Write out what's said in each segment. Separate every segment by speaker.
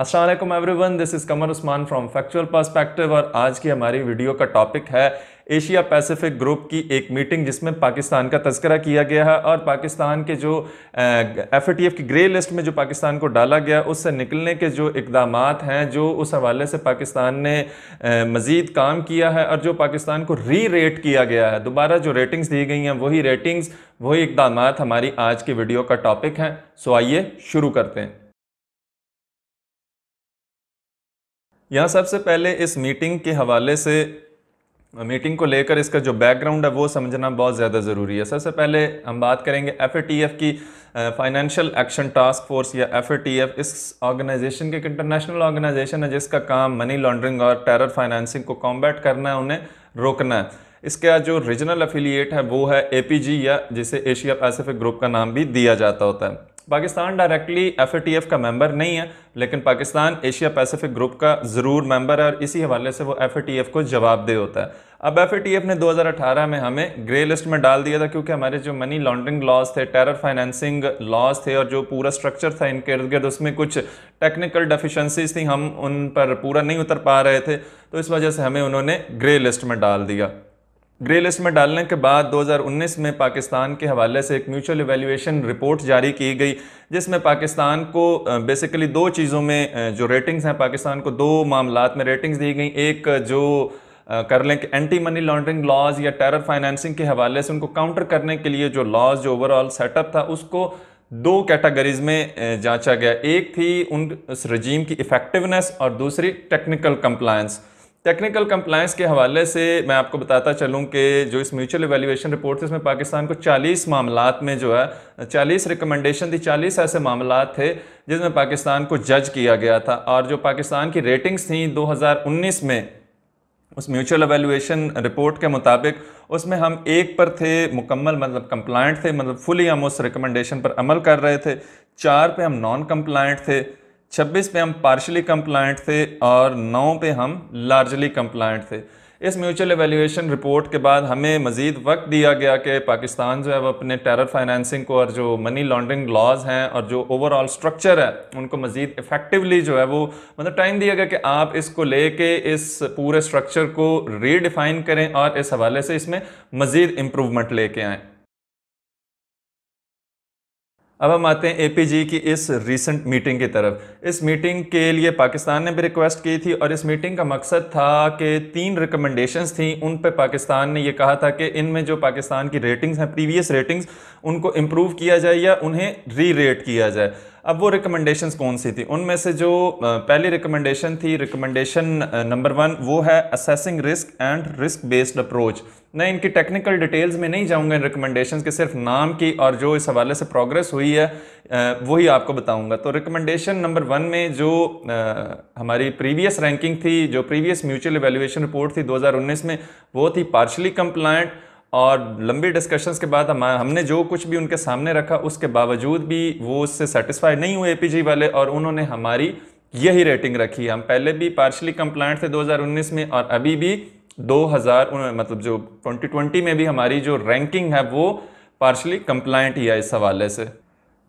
Speaker 1: Aslam everyone this is Qamar Usman from factual perspective और आज की हमारी वीडियो का टॉपिक है एशिया पैसिफिक ग्रुप की एक मीटिंग जिसमें पाकिस्तान का तस्करा किया गया है और पाकिस्तान के जो एफ की ग्रे लिस्ट में जो पाकिस्तान को डाला गया उससे निकलने के जो इकदाम हैं जो उस हवाले से पाकिस्तान ने मज़ीद काम किया है और जो पाकिस्तान को री रेट किया गया है दोबारा जो रेटिंग्स दी गई हैं वही रेटिंग्स वही इकदाम हमारी आज की वीडियो का टॉपिक हैं सो आइए शुरू करते हैं यहाँ सबसे पहले इस मीटिंग के हवाले से मीटिंग को लेकर इसका जो बैकग्राउंड है वो समझना बहुत ज़्यादा ज़रूरी है सबसे पहले हम बात करेंगे एफ की फाइनेंशियल एक्शन टास्क फोर्स या एफ इस ऑर्गेनाइजेशन के एक इंटरनेशनल ऑर्गेनाइजेशन है जिसका काम मनी लॉन्ड्रिंग और टेरर फाइनेंसिंग को कॉम्बैट करना है उन्हें रोकना है इसका जो रीजनल अफिलिएट है वो है ए या जिसे एशिया पैसिफिक ग्रुप का नाम भी दिया जाता होता है पाकिस्तान डायरेक्टली एफ का मेंबर नहीं है लेकिन पाकिस्तान एशिया पैसिफिक ग्रुप का ज़रूर मेंबर है और इसी हवाले से वो एफ को जवाबदेह होता है अब एफ ने 2018 में हमें ग्रे लिस्ट में डाल दिया था क्योंकि हमारे जो मनी लॉन्ड्रिंग लॉज थे टेरर फाइनेंसिंग लॉज थे और जो पूरा स्ट्रक्चर था इनके इर्द गिर्द उसमें कुछ टेक्निकल डेफिशंसीज थी हम उन पर पूरा नहीं उतर पा रहे थे तो इस वजह से हमें उन्होंने ग्रे लिस्ट में डाल दिया ग्रे लिस्ट में डालने के बाद 2019 में पाकिस्तान के हवाले से एक म्यूचुअल एवेल्यूशन रिपोर्ट जारी की गई जिसमें पाकिस्तान को बेसिकली दो चीज़ों में जो रेटिंग्स हैं पाकिस्तान को दो मामला में रेटिंग्स दी गई एक जो कर लें कि एंटी मनी लॉन्ड्रिंग लॉज या टेरर फाइनेंसिंग के हवाले से उनको काउंटर करने के लिए जो लॉज जो ओवरऑल सेटअप था उसको दो कैटेगरीज में जांचा गया एक थी उन रजीम की इफ़ेक्टिवनेस और दूसरी टेक्निकल कंप्लायंस टेक्निकल कंप्लायंस के हवाले से मैं आपको बताता चलूं कि जो इस म्यूचुअल एवेल्यूशन रिपोर्ट थी उसमें पाकिस्तान को 40 मामला में जो है 40 रिकमेंडेशन थी 40 ऐसे मामला थे जिसमें पाकिस्तान को जज किया गया था और जो पाकिस्तान की रेटिंग्स थी 2019 में उस म्यूचुअल एवेल्यूशन रिपोर्ट के मुताबिक उसमें हम एक पर थे मुकम्मल मतलब कंप्लाइंट थे मतलब फुली हम उस रिकमेंडेशन पर अमल कर रहे थे चार पे हम नॉन कंप्लाइंट थे 26 पे हम पार्शली कंप्लाइंट थे और 9 पे हम लार्जली कंप्लाइंट थे इस म्यूचुअल एवेल्यूशन रिपोर्ट के बाद हमें मज़ीद वक्त दिया गया कि पाकिस्तान जो है वो अपने टेरर फाइनेंसिंग को और जो मनी लॉन्ड्रिंग लॉज हैं और जो ओवरऑल स्ट्रक्चर है उनको मज़ीद इफ़ेक्टिवली जो है वो मतलब टाइम दिया गया कि आप इसको लेके इस पूरे स्ट्रक्चर को रीडिफाइन करें और इस हवाले से इसमें मज़ीद इम्प्रूवमेंट लेके आएँ अब हम आते हैं ए की इस रिसेंट मीटिंग की तरफ इस मीटिंग के लिए पाकिस्तान ने भी रिक्वेस्ट की थी और इस मीटिंग का मकसद था कि तीन रिकमेंडेशंस थी उन पर पाकिस्तान ने यह कहा था कि इनमें जो पाकिस्तान की रेटिंग्स हैं प्रीवियस रेटिंग्स उनको इम्प्रूव किया जाए या उन्हें री रेट किया जाए अब वो रिकमेंडेशंस कौन सी थी उनमें से जो पहली रिकमेंडेशन थी रिकमेंडेशन नंबर वन वो है assessing risk and risk based approach मैं इनकी टेक्निकल डिटेल्स में नहीं जाऊंगा इन रिकमेंडेशंस के सिर्फ नाम की और जो इस हवाले से प्रोग्रेस हुई है वही आपको बताऊंगा तो रिकमेंडेशन नंबर वन में जो हमारी प्रीवियस रैंकिंग थी जो प्रीवियस म्यूचुअल एवेल्यूशन रिपोर्ट थी 2019 में वो थी पार्शली कंप्लाइंट और लंबी डिस्कशंस के बाद हम हमने जो कुछ भी उनके सामने रखा उसके बावजूद भी वो उससे सेटिस्फाई नहीं हुए एपीजी वाले और उन्होंने हमारी यही रेटिंग रखी हम पहले भी पार्शली कंप्लाइंट थे 2019 में और अभी भी 2000 मतलब जो 2020 में भी हमारी जो रैंकिंग है वो पार्शली कंप्लाइंट ही है इस हवाले से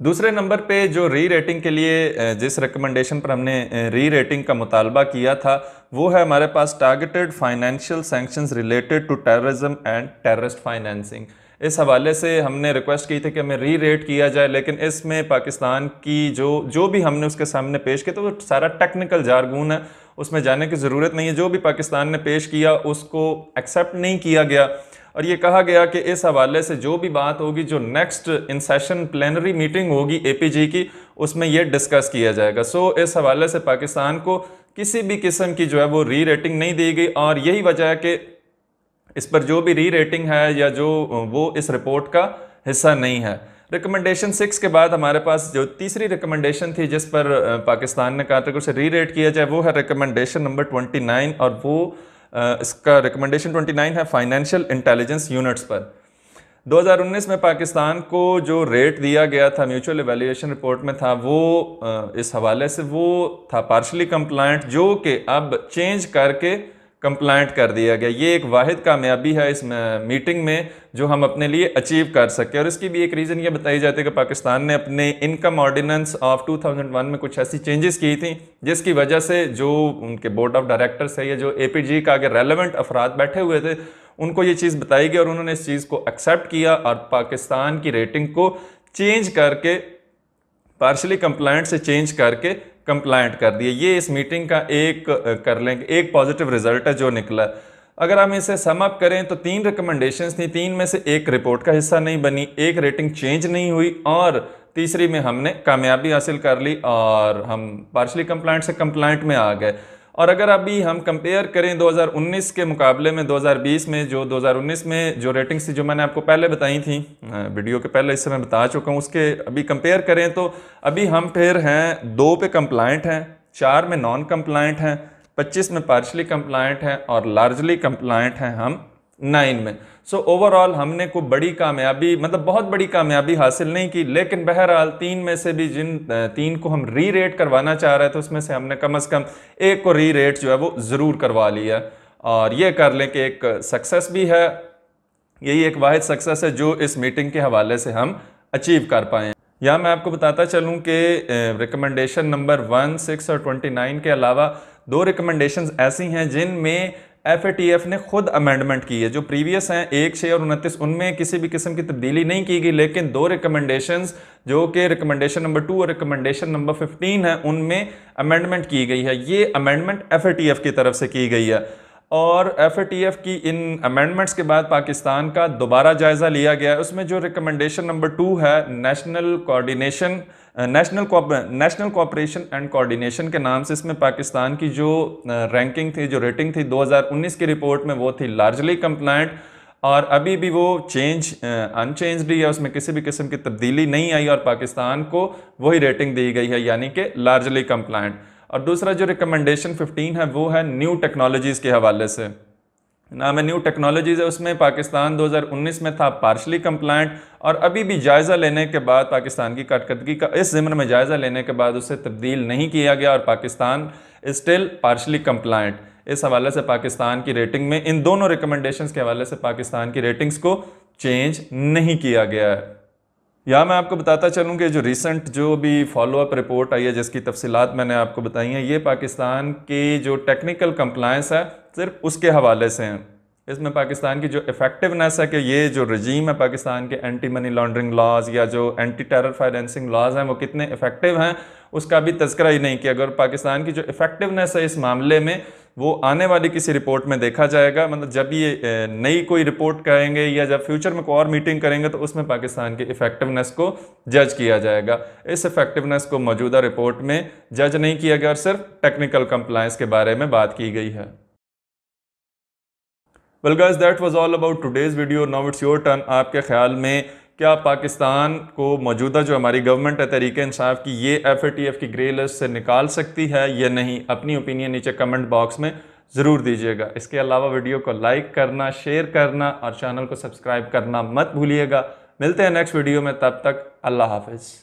Speaker 1: दूसरे नंबर पे जो री रेटिंग के लिए जिस रिकमेंडेशन पर हमने री रेटिंग का मुतालबा किया था वो है हमारे पास targeted financial sanction related to terrorism and terrorist financing इस हवाले से हमने रिक्वेस्ट की थी कि हमें री रेट किया जाए लेकिन इसमें पाकिस्तान की जो जो भी हमने उसके सामने पेश किया तो वो सारा टेक्निकल जारगून है उसमें जाने की ज़रूरत नहीं है जो भी पाकिस्तान ने पेश किया उसको एक्सेप्ट नहीं किया गया और ये कहा गया कि इस हवाले से जो भी बात होगी जो next in session plenary meeting होगी जी की उसमें यह डिस्कस किया जाएगा सो इस हवाले से पाकिस्तान को किसी भी किस्म की जो है वो री रेटिंग नहीं दी गई और यही वजह है कि इस पर जो भी री रेटिंग है या जो वो इस रिपोर्ट का हिस्सा नहीं है रिकमेंडेशन सिक्स के बाद हमारे पास जो तीसरी रिकमेंडेशन थी जिस पर पाकिस्तान ने कहा था कि उसे री रेट किया जाए वो है रिकमेंडेशन नंबर ट्वेंटी नाइन और वो इसका रिकमेंडेशन ट्वेंटी नाइन है फाइनेंशियल इंटेलिजेंस यूनिट्स पर 2019 में पाकिस्तान को जो रेट दिया गया था म्यूचुअल एवेल्यूशन रिपोर्ट में था वो इस हवाले से वो था पार्शली कंप्लाइंट जो कि अब चेंज करके कंप्लाइंट कर दिया गया ये एक वाद कामयाबी है इस मीटिंग में जो हम अपने लिए अचीव कर सके और इसकी भी एक रीज़न ये बताई जाती है कि पाकिस्तान ने अपने इनकम ऑर्डिनेंस ऑफ 2001 में कुछ ऐसी चेंजेस की थी जिसकी वजह से जो उनके बोर्ड ऑफ डायरेक्टर्स है या जो ए का आगे रेलिवेंट अफराद बैठे हुए थे उनको ये चीज़ बताई गई और उन्होंने इस चीज़ को एक्सेप्ट किया और पाकिस्तान की रेटिंग को चेंज करके पार्शली कंप्लाइंट से चेंज करके कंप्लाइंट कर दिए ये इस मीटिंग का एक कर लेंगे एक पॉजिटिव रिजल्ट है जो निकला अगर हम इसे सम अप करें तो तीन रिकमेंडेशंस थी तीन में से एक रिपोर्ट का हिस्सा नहीं बनी एक रेटिंग चेंज नहीं हुई और तीसरी में हमने कामयाबी हासिल कर ली और हम पार्शली कंप्लाइंट से कंप्लाइंट में आ गए और अगर अभी हम कंपेयर करें 2019 के मुकाबले में 2020 में जो 2019 में जो रेटिंग्स थी जो मैंने आपको पहले बताई थी वीडियो के पहले इससे मैं बता चुका हूँ उसके अभी कंपेयर करें तो अभी हम फिर हैं दो पे कंप्लाइंट हैं चार में नॉन कंप्लाइंट हैं 25 में पार्शली कंप्लाइंट हैं और लार्जली कंप्लाइंट हैं हम नाइन में सो so, ओवरऑल हमने को बड़ी कामयाबी मतलब बहुत बड़ी कामयाबी हासिल नहीं की लेकिन बहरहाल तीन में से भी जिन तीन को हम री रेट करवाना चाह रहे थे उसमें से हमने कम अज़ कम एक को री रेट जो है वो ज़रूर करवा लिया और ये कर लें कि एक सक्सेस भी है यही एक वाद सक्सेस है जो इस मीटिंग के हवाले से हम अचीव कर पाएँ या मैं आपको बताता चलूँ कि रिकमेंडेशन नंबर वन सिक्स और ट्वेंटी नाइन के अलावा दो रिकमेंडेशन ऐसी हैं जिनमें एफ ने खुद अमेंडमेंट की है जो प्रीवियस हैं एक छः और उनतीस उनमें किसी भी किस्म की तब्दीली नहीं की गई लेकिन दो रिकमेंडेशन जो कि रिकमेंडेशन नंबर टू और रिकमेंडेशन नंबर फिफ्टीन है उनमें अमेंडमेंट की गई है ये अमेंडमेंट एफ की तरफ से की गई है और एफएटीएफ की इन अमेंडमेंट्स के बाद पाकिस्तान का दोबारा जायज़ा लिया गया है उसमें जो रिकमेंडेशन नंबर टू है national coordination national national cooperation and coordination के नाम से इसमें पाकिस्तान की जो रैंकिंग थी जो रेटिंग थी 2019 की रिपोर्ट में वो थी लार्जली कंप्लाइंट और अभी भी वो चेंज अनचेंज भी है उसमें किसी भी किस्म की तब्दीली नहीं आई और पाकिस्तान को वही रेटिंग दी गई है यानी कि लार्जली कंप्लाइंट और दूसरा जो रिकमेंडेशन 15 है वो है न्यू टेक्नोलॉजीज़ के हवाले से नाम है न्यू टेक्नोलॉजीज़ है उसमें पाकिस्तान 2019 में था पार्शली कम्प्लाइंट और अभी भी जायज़ा लेने के बाद पाकिस्तान की काटकदगी का इस ज़िमन में जायज़ा लेने के बाद उसे तब्दील नहीं किया गया और पाकिस्तान स्टिल पार्शली कम्प्लाइंट इस हवाले से पाकिस्तान की रेटिंग में इन दोनों रिकमेंडेशन के हवाले से पाकिस्तान की रेटिंग्स को चेंज नहीं किया गया है या मैं आपको बताता चलूँ कि जो रिसेंट जो भी फॉलोअप रिपोर्ट आई है जिसकी तफसीत मैंने आपको बताई हैं ये पाकिस्तान की जो टेक्निकल कंप्लाइंस है सिर्फ उसके हवाले से हैं इसमें पाकिस्तान की जो इफेक्टिवनेस है कि ये जो रजीम है पाकिस्तान के एंटी मनी लॉन्ड्रिंग लॉज या जो एंटी टेरर फाइनेंसिंग लॉज हैं वो कितने इफेक्टिव हैं उसका भी तस्करा ही नहीं किया अगर पाकिस्तान की जो इफेक्टिवनेस है इस मामले में वो आने वाली किसी रिपोर्ट में देखा जाएगा मतलब जब ये नई कोई रिपोर्ट करेंगे या जब फ्यूचर में कोई और मीटिंग करेंगे तो उसमें पाकिस्तान की इफेक्टिवनेस को जज किया जाएगा इस इफेक्टिवनेस को मौजूदा रिपोर्ट में जज नहीं किया गया और सिर्फ टेक्निकल कंप्लायंस के बारे में बात की गई है well guys that was all about today's video now it's your turn आपके ख्याल में क्या पाकिस्तान को मौजूदा जो हमारी गवर्नमेंट है तहरीक इंसाफ की ये एफ की ग्रे लिस्ट से निकाल सकती है या नहीं अपनी ओपिनियन नीचे कमेंट बॉक्स में ज़रूर दीजिएगा इसके अलावा वीडियो को लाइक करना शेयर करना और चैनल को सब्सक्राइब करना मत भूलिएगा मिलते हैं नेक्स्ट वीडियो में तब तक अल्लाह हाफिज़